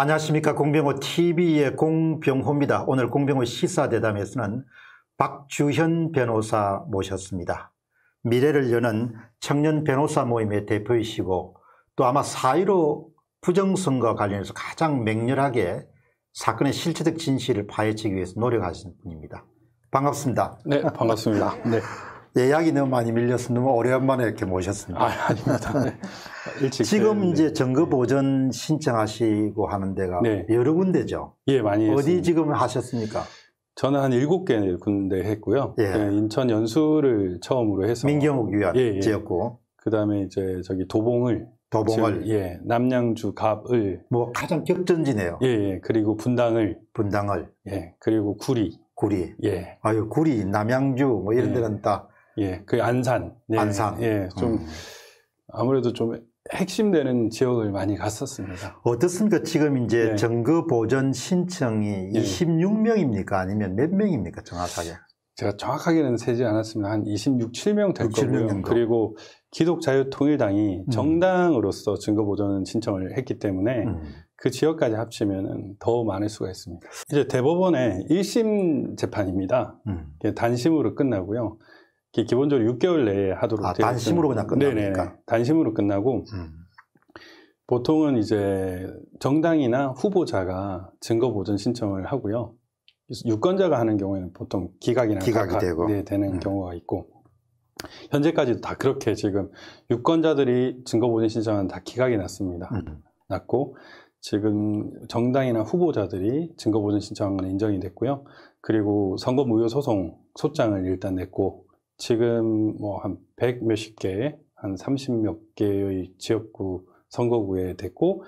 안녕하십니까 공병호 TV의 공병호입니다. 오늘 공병호 시사대담에서는 박주현 변호사 모셨습니다. 미래를 여는 청년 변호사 모임의 대표이시고 또 아마 사1로 부정선거 관련해서 가장 맹렬하게 사건의 실체적 진실을 파헤치기 위해서 노력하시는 분입니다. 반갑습니다. 네, 반갑습니다. 네. 예약이 너무 많이 밀려서 너무 오랜만에 이렇게 모셨습니다. 아, 닙니다 네. 일찍 지금 네, 네. 이제 정거 보전 신청하시고 하는 데가 네. 여러 군데죠. 예, 많이 어디 했습니다. 지금 하셨습니까? 저는 한 일곱 개 군데 했고요. 예. 인천 연수를 처음으로 해서 민경욱 위원 예, 예. 지었고 그다음에 이제 저기 도봉을 도봉을 지역, 예 남양주 갑을 뭐 가장 격전지네요. 예, 예, 그리고 분당을 분당을 예 그리고 구리 구리 예 아유 구리 남양주 뭐 이런 예. 데는 다 예, 그 안산. 예, 안산. 예, 좀 음. 아무래도 좀 핵심되는 지역을 많이 갔었습니다. 어떻습니까? 지금 이제 예. 정거 보전 신청이 26명입니까? 예. 아니면 몇 명입니까? 정확하게? 제가 정확하게는 세지 않았습니다. 한 26, 7명 될 27명 거고요. 정도? 그리고 기독자유통일당이 음. 정당으로서 증거보전 신청을 했기 때문에 음. 그 지역까지 합치면 더 많을 수가 있습니다. 이제 대법원의 1심 재판입니다. 음. 단심으로 끝나고요. 기본적으로 6개월 내에 하도록 아, 단심으로 그냥 끝나니까 네, 네, 네. 단심으로 끝나고 음. 보통은 이제 정당이나 후보자가 증거 보전 신청을 하고요. 유권자가 하는 경우에는 보통 기각이나 기각이 각각, 되고 네, 되는 음. 경우가 있고 현재까지도 다 그렇게 지금 유권자들이 증거 보전 신청은 다 기각이 났습니다. 음. 났고 지금 정당이나 후보자들이 증거 보전 신청은 인정이 됐고요. 그리고 선거 무효 소송 소장을 일단 냈고 지금 뭐 한 백 몇십 개, 한 삼십 몇 개의 지역구 선거구에 됐고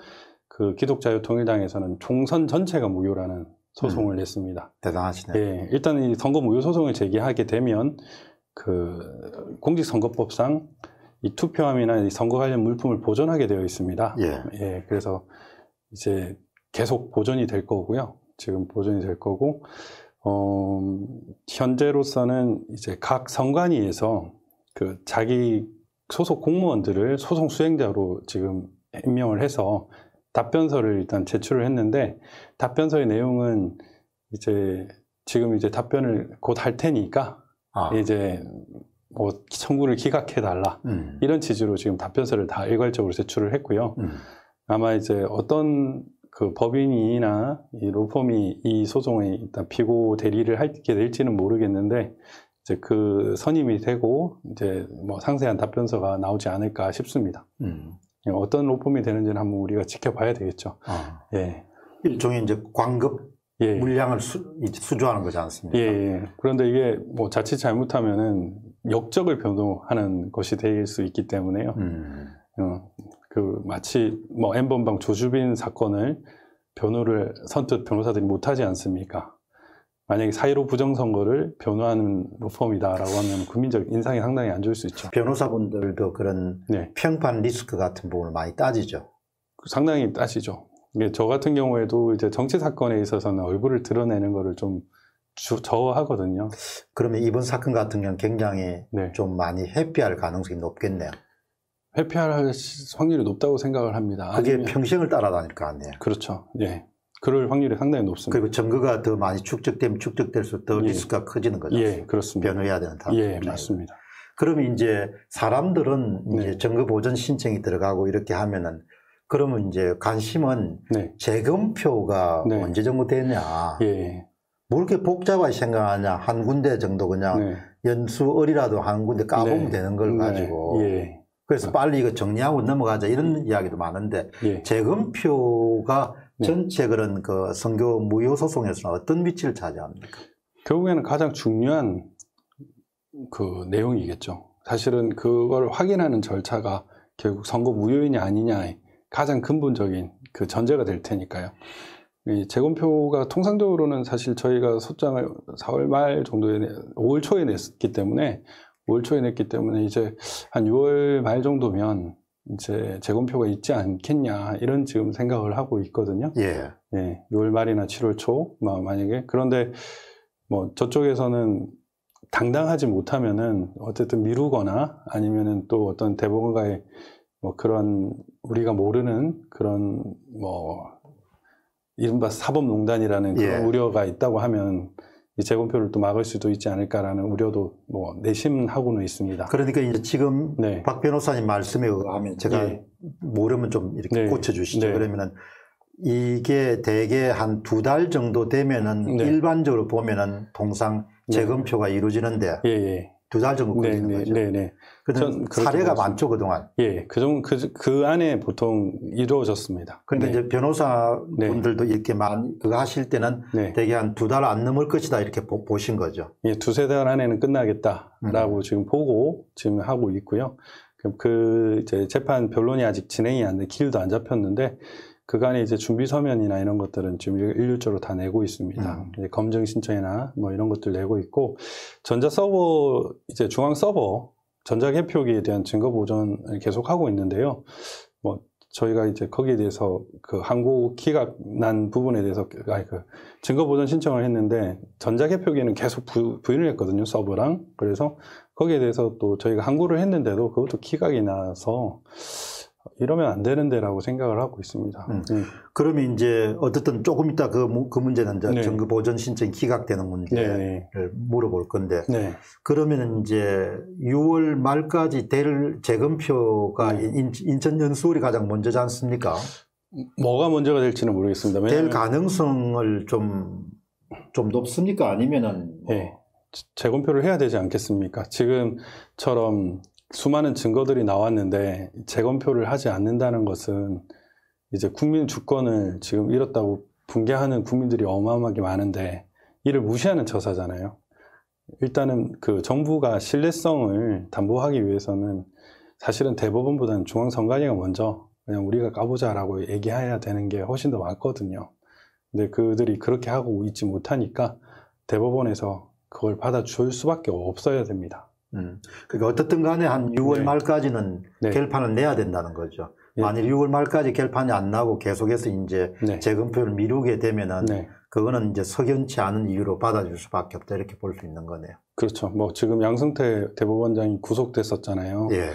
그 기독자유통일당에서는 총선 전체가 무효라는 소송을 음, 냈습니다. 대단하시네요. 예, 일단 이 선거 무효 소송을 제기하게 되면 그 공직선거법상 이 투표함이나 이 선거 관련 물품을 보존하게 되어 있습니다. 예. 예, 그래서 이제 계속 보존이 될 거고요. 지금 보존이 될 거고 어, 현재로서는 이제 각 선관위에서 그 자기 소속 공무원들을 소송 수행자로 지금 임명을 해서 답변서를 일단 제출을 했는데 답변서의 내용은 이제 지금 이제 답변을 곧 할 테니까 아. 이제 뭐 청구를 기각해 달라 음. 이런 취지로 지금 답변서를 다 일괄적으로 제출을 했고요. 음. 아마 이제 어떤 그 법인이나 이 로펌이 이 소송에 일단 피고 대리를 할게 될지는 모르겠는데 이제 그 선임이 되고 이제 뭐 상세한 답변서가 나오지 않을까 싶습니다. 음. 예, 어떤 로펌이 되는지는 한번 우리가 지켜봐야 되겠죠. 아. 예. 일종의 이제 광급 예. 물량을 수, 주하는 거지 않습니까? 예, 예. 그런데 이게 뭐 자칫 잘못하면은 역적을 변호하는 것이 될 수 있기 때문에요. 음. 어, 그 마치 뭐 엠번방 조주빈 사건을 변호를 선뜻 변호사들이 못하지 않습니까? 만약에 사이로 부정선거를 변호하는 로펌이다라고 하면 국민적 인상이 상당히 안 좋을 수 있죠. 변호사분들도 그런 네. 평판 리스크 같은 부분을 많이 따지죠. 상당히 따지죠. 이저 같은 경우에도 이제 정치 사건에 있어서는 얼굴을 드러내는 거를 좀 주, 저하거든요. 그러면 이번 사건 같은 경우는 굉장히 네. 좀 많이 회피할 가능성이 높겠네요. 회피할 확률이 높다고 생각을 합니다. 그게 아니면... 평생을 따라다닐 거 네. 아니에요. 그렇죠. 예. 그럴 확률이 상당히 높습니다. 그리고 증거가 더 많이 축적되면 축적될수록 더 예. 리스크가 커지는 거죠. 예, 그렇습니다. 변호해야 되는 다. 예, 맞습니다. 그러면 이제 사람들은 네. 이제 증거 보전 신청이 들어가고 이렇게 하면은 그러면 이제 관심은 네. 재검표가 네. 언제 정도 되냐. 예. 뭐 이렇게 복잡하게 생각하냐. 한 군데 정도 그냥 네. 연수어리라도 한 군데 까보면 네. 되는 걸 가지고. 예. 그래서 빨리 이거 정리하고 넘어가자 이런 이야기도 많은데 예. 재검표가 네. 전체 그런 그 선교 무효 소송에서는 어떤 위치를 차지합니까? 결국에는 가장 중요한 그 내용이겠죠. 사실은 그걸 확인하는 절차가 결국 선거 무효인이 아니냐의 가장 근본적인 그 전제가 될 테니까요. 이 재검표가 통상적으로는 사실 저희가 소장을 4월 말 정도에 5월 초에 냈기 때문에 올 초에 냈기 때문에 이제 한 6월 말 정도면 이제 재검표가 있지 않겠냐 이런 지금 생각을 하고 있거든요. 예. 예 6월 말이나 7월 초 뭐 만약에 그런데 뭐 저쪽에서는 당당하지 못하면은 어쨌든 미루거나 아니면은 또 어떤 대법원과의 뭐 그런 우리가 모르는 그런 뭐 이른바 사법농단이라는 그런 예. 우려가 있다고 하면 재검표를 또 막을 수도 있지 않을까라는 우려도 뭐 내심하고는 있습니다. 그러니까 이제 지금 네. 박 변호사님 말씀에 의하면 제가 네. 모르면 좀 이렇게 네. 고쳐주시죠. 네. 그러면은 이게 대개 한 두 달 정도 되면은 네. 일반적으로 보면은 통상 네. 재검표가 이루어지는데 예, 예. 두달 정도 걸리는 네네, 네, 거죠. 네네. 그런 사례가 많죠 그동안. 예, 그 정도 그, 그 안에 보통 이루어졌습니다. 그런데 네. 이제 변호사분들도 네. 이렇게 만 그거 하실 때는 네. 대개 한 두 달 안 넘을 것이다 이렇게 보, 신 거죠. 예, 두 세 달 안에는 끝나겠다라고 음. 지금 보고 지금 하고 있고요. 그그 이제 재판 변론이 아직 진행이 안 돼, 길도 안 잡혔는데 그간에 이제 준비 서면이나 이런 것들은 지금 일률적으로 다 내고 있습니다. 음. 예, 검증 신청이나 뭐 이런 것들 내고 있고 전자 서버 이제 중앙 서버 전자 개표기에 대한 증거 보전을 계속 하고 있는데요. 뭐 저희가 이제 거기에 대해서 그 항고 키가 난 부분에 대해서 그, 아니 그 증거 보전 신청을 했는데 전자 개표기는 계속 부, 인을 했거든요 서버랑 그래서 거기에 대해서 또 저희가 항고를 했는데도 그것도 키각이 나서 이러면 안 되는데라고 생각을 하고 있습니다. 음. 음. 그러면 이제 어쨌든 조금 이따 그, 그 문제는 이제 네. 정부 보전 신청 기각되는 문제를 네, 네. 물어볼 건데 네. 그러면 이제 6월 말까지 될 재검표가 네. 인, 천 연수원이 가장 먼저지 않습니까? 뭐가 먼저가 될지는 모르겠습니다. 될 가능성을 좀 좀 높습니까? 아니면은 뭐 재검표를 해야 되지 않겠습니까? 지금처럼 수많은 증거들이 나왔는데 재검표를 하지 않는다는 것은 이제 국민 주권을 지금 잃었다고 붕괴하는 국민들이 어마어마하게 많은데 이를 무시하는 처사잖아요. 일단은 그 정부가 신뢰성을 담보하기 위해서는 사실은 대법원보다는 중앙선관위가 먼저 그냥 우리가 까보자라고 얘기해야 되는 게 훨씬 더 많거든요. 근데 그들이 그렇게 하고 있지 못하니까 대법원에서 그걸 받아줄 수밖에 없어야 됩니다. 음. 그러니까 어떻든 간에 한 6월 네. 말까지는 네. 결판을 내야 된다는 거죠. 네. 만일 6월 말까지 결판이 안 나고 계속해서 이제 네. 재검표를 미루게 되면은 네. 그거는 이제 석연치 않은 이유로 받아줄 수밖에 없다 이렇게 볼 수 있는 거네요. 그렇죠. 뭐 지금 양승태 대법원장이 구속됐었잖아요. 예.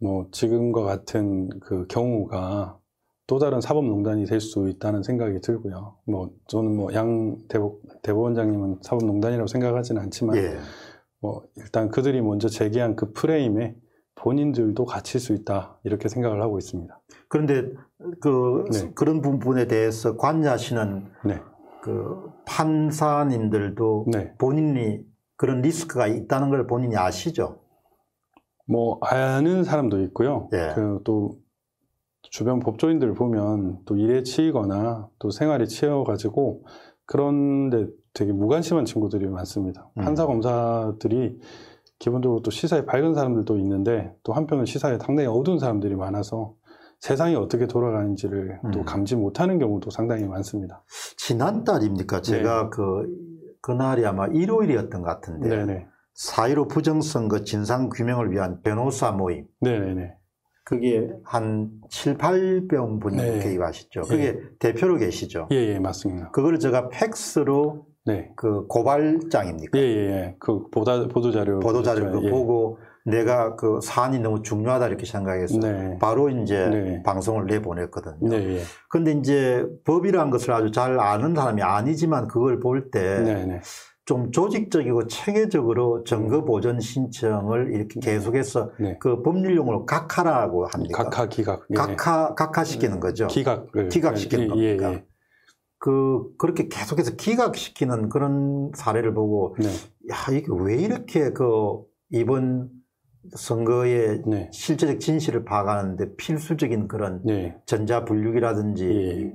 뭐 지금과 같은 그 경우가 또 다른 사법농단이 될 수 있다는 생각이 들고요. 뭐 저는 뭐 양 대법 대법원장님은 사법농단이라고 생각하지는 않지만. 예. 뭐 일단 그들이 먼저 제기한 그 프레임에 본인들도 갇힐 수 있다 이렇게 생각을 하고 있습니다. 그런데 그 네. 그런 부분에 대해서 관여하시는 네. 그 판사님들도 네. 본인이 그런 리스크가 있다는 걸 본인이 아시죠? 뭐 아는 사람도 있고요. 예. 그또 주변 법조인들 보면 또 일에 치이거나 또 생활에 치여 가지고 그런데 되게 무관심한 친구들이 많습니다. 음. 판사 검사들이 기본적으로 또 시사에 밝은 사람들도 있는데 또 한편은 시사에 당당히 어두운 사람들이 많아서 세상이 어떻게 돌아가는지를 음. 또 감지 못하는 경우도 상당히 많습니다. 지난달입니까? 제가 네. 그 그날이 아마 일요일이었던 것 같은데 네네. 4.15 부정선거 진상규명을 위한 변호사 모임 네네. 그게 한 7, 8병 분이 네. 개입하셨죠. 예. 그게 예. 대표로 계시죠. 예, 예, 맞습니다. 그걸 제가 팩스로 네. 그 고발장입니까? 예, 예, 예. 그 보다, 보도자료. 보도자료그 예. 보고 내가 그 사안이 너무 중요하다 이렇게 생각해서 네. 바로 이제 네. 방송을 내보냈거든요. 네, 그데 예. 이제 법이라는 것을 아주 잘 아는 사람이 아니지만 그걸 볼 때좀 네, 네. 조직적이고 체계적으로 증거 음. 보전 신청을 이렇게 네. 계속해서 그법률용으로 각하라고 합니다. 각하 기각. 예, 각하 각하시키는 거죠. 기각을 기각시키는 겁니까? 그 그렇게 계속해서 기각시키는 그런 사례를 보고 네. 야 이게 왜 이렇게 그 이번 선거의 네. 실제적 진실을 파악하는데 필수적인 그런 네. 전자 분류기라든지 예.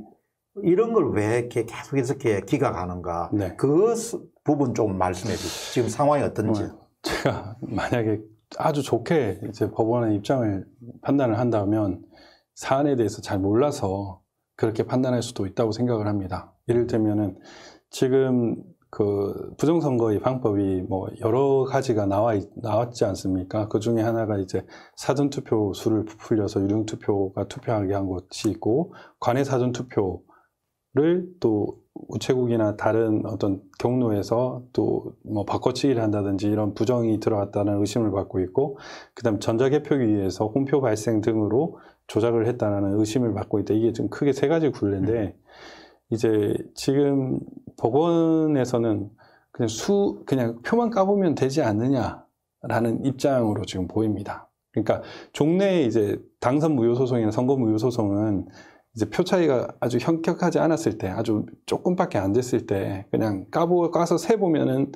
이런 걸 왜 이렇게 계속해서 이렇게 기각하는가 네. 그 부분 좀 말씀해 주세요. 지금 상황이 어떤지. 어, 제가 만약에 아주 좋게 이제 법원의 입장을 판단을 한다면 사안에 대해서 잘 몰라서 그렇게 판단할 수도 있다고 생각을 합니다. 예를 들면은 지금 그 부정선거의 방법이 뭐 여러 가지가 나와 있, 나왔지 않습니까? 그 중에 하나가 이제 사전 투표 수를 부풀려서 유령 투표가 투표하게 한 것이 있고 관외 사전 투표를 또 우체국이나 다른 어떤 경로에서 또 뭐 바꿔치기를 한다든지 이런 부정이 들어왔다는 의심을 받고 있고 그다음 전자개표기위해서 홈표 발생 등으로 조작을 했다는 의심을 받고 있다. 이게 좀 크게 세 가지 굴레인데 네. 이제 지금 법원에서는 그냥 수 그냥 표만 까보면 되지 않느냐라는 입장으로 지금 보입니다. 그러니까 종래에 이제 당선 무효 소송이나 선거 무효 소송은 이제 표 차이가 아주 현격하지 않았을 때, 아주 조금밖에 안 됐을 때 그냥 까보 까서 세 보면은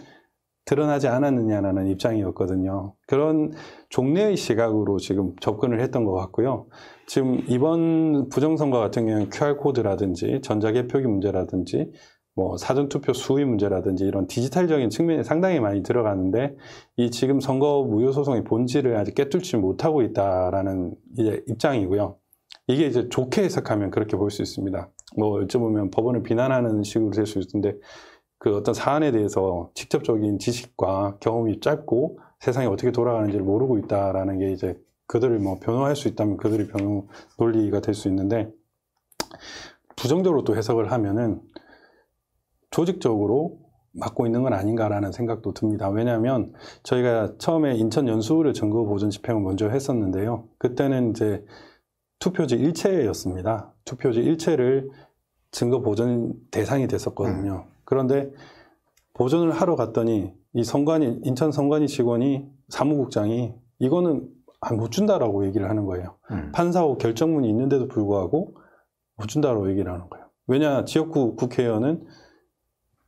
드러나지 않았느냐라는 입장이었거든요. 그런 종래의 시각으로 지금 접근을 했던 것 같고요. 지금 이번 부정선거 같은 경우는 QR코드라든지 전자개표기 문제라든지 뭐 사전투표 수위 문제라든지 이런 디지털적인 측면이 상당히 많이 들어가는데 이 지금 선거 무효소송의 본질을 아직 깨뚫지 못하고 있다라는 이제 입장이고요. 이게 이제 좋게 해석하면 그렇게 볼 수 있습니다. 뭐 어찌 보면 법원을 비난하는 식으로 될 수 있는데 그 어떤 사안에 대해서 직접적인 지식과 경험이 짧고 세상이 어떻게 돌아가는지를 모르고 있다라는 게 이제 그들을 뭐 변호할 수 있다면 그들이 변호 논리가 될 수 있는데 부정적으로 또 해석을 하면은 조직적으로 맡고 있는 건 아닌가라는 생각도 듭니다. 왜냐하면 저희가 처음에 인천 연수를 증거 보존 집행을 먼저 했었는데요. 그때는 이제 투표지 일체였습니다. 투표지 일체를 증거 보존 대상이 됐었거든요. 음. 그런데 보존을 하러 갔더니 이 성관이 인천 성관이 직원이 사무국장이 이거는 아, 못 준다라고 얘기를 하는 거예요. 음. 판사후 결정문이 있는데도 불구하고 못 준다라고 얘기를 하는 거예요. 왜냐 지역구 국회의원은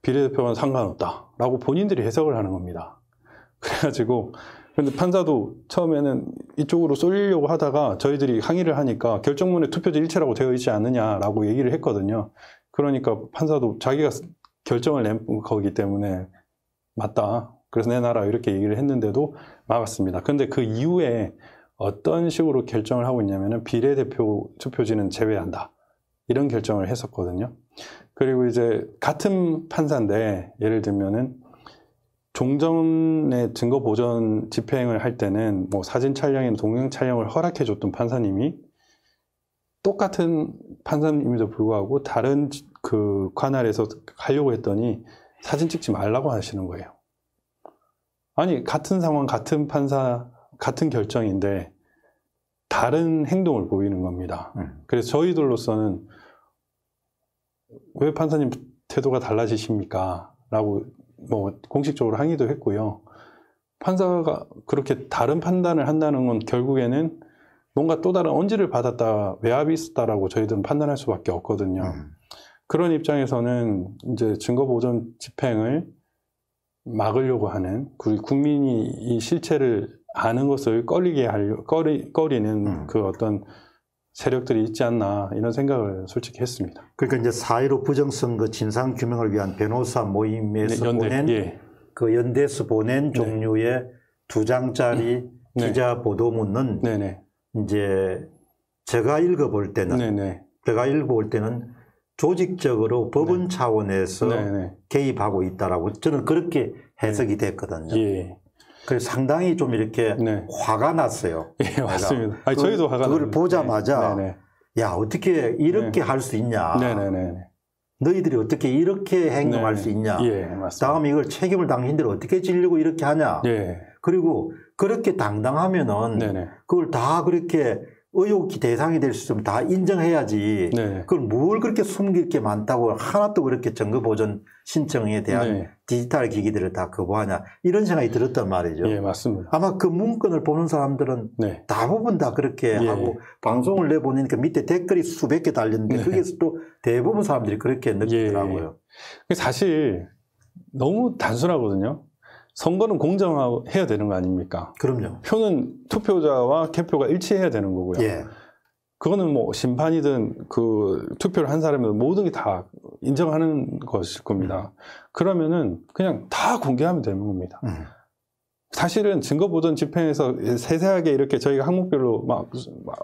비례대표와는 상관없다라고 본인들이 해석을 하는 겁니다. 그래가지고 근데 판사도 처음에는 이쪽으로 쏠리려고 하다가 저희들이 항의를 하니까 결정문에 투표지 일체라고 되어 있지 않느냐라고 얘기를 했거든요. 그러니까 판사도 자기가 결정을 낸 거기 때문에 맞다. 그래서 내놔라 이렇게 얘기를 했는데도 막았습니다. 그런데그 이후에 어떤 식으로 결정을 하고 있냐면은 비례대표 투표지는 제외한다. 이런 결정을 했었거든요. 그리고 이제 같은 판사인데 예를 들면은 종전의 증거 보전 집행을 할 때는 뭐 사진 촬영이나 동영 상 촬영을 허락해 줬던 판사님이 똑같은 판사님임에도 불구하고 다른 그 관할에서 가려고 했더니 사진 찍지 말라고 하시는 거예요. 아니 같은 상황 같은 판사 같은 결정인데 다른 행동을 보이는 겁니다. 음. 그래서 저희들로서는 왜 판사님 태도가 달라지십니까? 라고 뭐 공식적으로 항의도 했고요. 판사가 그렇게 다른 판단을 한다는 건 결국에는 뭔가 또 다른 언지를 받았다, 외압이 있었다라고 저희들은 판단할 수밖에 없거든요. 음. 그런 입장에서는 이제 증거보존 집행을 막으려고 하는 국민이 이 실체를 아는 것을 꺼리게 할, 꺼리, 꺼리는 음. 그 어떤 세력들이 있지 않나 이런 생각을 솔직히 했습니다. 그러니까 이제 4.15 부정선거 진상 규명을 위한 변호사 모임에서 네, 연대, 보낸 예. 그 연대에서 보낸 네. 종류의 두 장짜리 네. 기자 보도문은 이제 제가 읽어볼 때는 네네. 네. 제가 읽어볼 때는 조직적으로 법원 네. 차원에서 네네. 네. 개입하고 있다라고 저는 그렇게 해석이 네. 됐거든요. 예. 그래서 상당히 좀 이렇게 네. 화가 났어요. 예, 맞습니다. 아니, 그, 저희도 화가 그걸 났는데. 보자마자 네야 어떻게 이렇게 할 수 있냐. 네네네. 너희들이 어떻게 이렇게 행동할 수 있냐. 예, 다음 이걸 책임을 당신들 어떻게 질리고 이렇게 하냐. 예. 그리고 그렇게 당당하면은 네네. 그걸 다 그렇게 의혹이 대상이 될 수 있으면 다 인정해야지. 네네. 그걸 뭘 그렇게 숨길 게 많다고 하나도 그렇게 정거 보존 신청에 대한 네. 디지털 기기들을 다 거부하냐 이런 생각이 들었단 말이죠. 예, 맞습니다. 아마 그 문건을 보는 사람들은 네. 대부분 다 그렇게 예. 하고 방송을 내보니까 내 밑에 댓글이 수백 개 달렸는데 네. 거기에서 또 대부분 사람들이 그렇게 느끼더라고요. 예. 사실 너무 단순하거든요. 선거는 공정해야 되는 거 아닙니까? 그럼요. 표는 투표자와 개표가 일치해야 되는 거고요. 예. 그거는 뭐 심판이든 그 투표를 한 사람이든 모든 게 다 인정하는 것일 겁니다. 음. 그러면은 그냥 다 공개하면 되는 겁니다. 음. 사실은 증거보전 집행에서 세세하게 이렇게 저희가 항목별로 막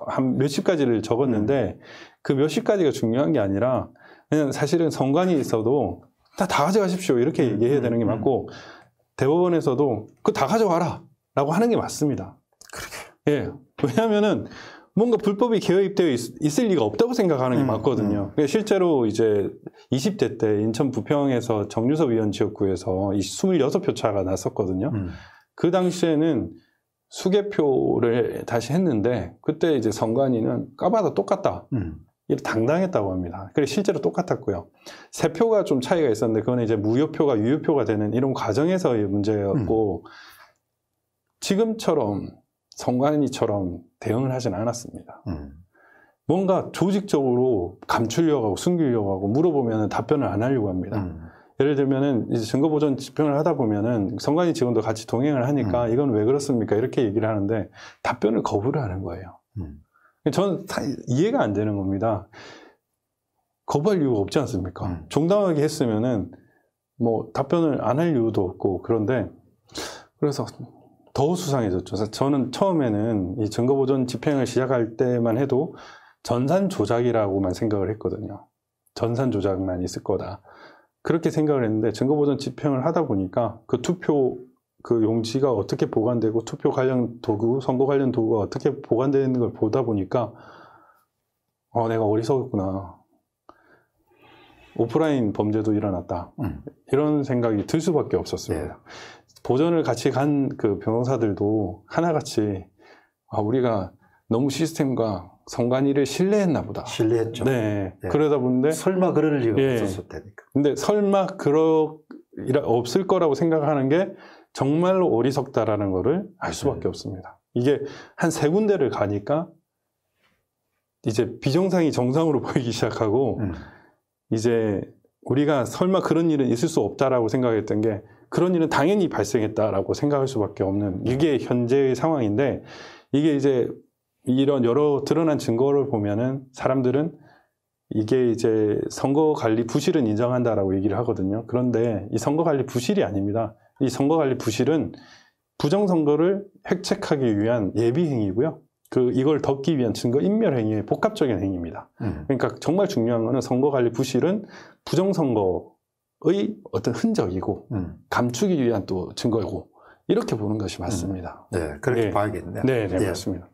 한 몇십 가지를 적었는데 음. 그 몇십 가지가 중요한 게 아니라 그냥 사실은 선관이 있어도 다, 다 가져가십시오. 이렇게 음, 얘기해야 음, 되는 게 음. 맞고 대법원에서도 그 다가져와라 라고 하는 게 맞습니다. 그러게. 예. 왜냐면은 뭔가 불법이 개입되어 있, 을 리가 없다고 생각하는 게 음, 맞거든요. 음. 그러니까 실제로 이제 20대 때 인천 부평에서 정유섭 위원 지역구에서 26표 차가 났었거든요. 음. 그 당시에는 수개표를 다시 했는데 그때 이제 선관위는 까봐도 똑같다. 음. 당당했다고 합니다. 그리고 실제로 똑같았고요. 세 표가 좀 차이가 있었는데 그건 이제 무효표가 유효표가 되는 이런 과정에서의 문제였고 음. 지금처럼 성관이처럼 대응을 하진 않았습니다. 음. 뭔가 조직적으로 감추려고 하고 숨기려고 하고 물어보면 답변을 안 하려고 합니다. 음. 예를 들면은 이제 증거 보존 집행을 하다 보면은 성관이 직원도 같이 동행을 하니까 음. 이건 왜 그렇습니까? 이렇게 얘기를 하는데 답변을 거부를 하는 거예요. 음. 저는 이해가 안 되는 겁니다. 거부할 이유가 없지 않습니까? 음. 정당하게 했으면은 뭐 답변을 안 할 이유도 없고 그런데 그래서 더 수상해졌죠. 저는 처음에는 이 증거보존 집행을 시작할 때만 해도 전산 조작이라고만 생각을 했거든요. 전산 조작만 있을 거다. 그렇게 생각을 했는데 증거보존 집행을 하다 보니까 그 투표 그 용지가 어떻게 보관되고 투표 관련 도구, 선거 관련 도구가 어떻게 보관되는 어있걸 보다 보니까 어, 내가 어리석었구나. 오프라인 범죄도 일어났다. 음. 이런 생각이 들 수밖에 없었습니다. 예. 보전을 같이 간 그 변호사들도 하나같이 아, 우리가 너무 시스템과 선관위를 신뢰했나 보다. 신뢰했죠. 네. 예. 그러다 보는데 설마 그럴 리가 예. 없었다니까. 근데 설마 그럴 없을 거라고 생각하는 게 정말로 오리석다라는 것을 알 수밖에 네. 없습니다. 이게 한 세 군데를 가니까 이제 비정상이 정상으로 보이기 시작하고 음. 이제 우리가 설마 그런 일은 있을 수 없다라고 생각했던 게 그런 일은 당연히 발생했다라고 생각할 수밖에 없는 이게 현재의 상황인데 이게 이제 이런 여러 드러난 증거를 보면은 사람들은 이게 이제 선거 관리 부실은 인정한다라고 얘기를 하거든요. 그런데 이 선거 관리 부실이 아닙니다. 이 선거관리 부실은 부정선거를 획책하기 위한 예비행위고요. 그 이걸 덮기 위한 증거 인멸 행위의 복합적인 행위입니다. 음. 그러니까 정말 중요한 거는 선거관리 부실은 부정선거의 어떤 흔적이고 음. 감추기 위한 또 증거고 이 이렇게 보는 것이 맞습니다. 음. 네, 그렇게 네. 봐야겠네요. 네, 네, 네, 맞습니다.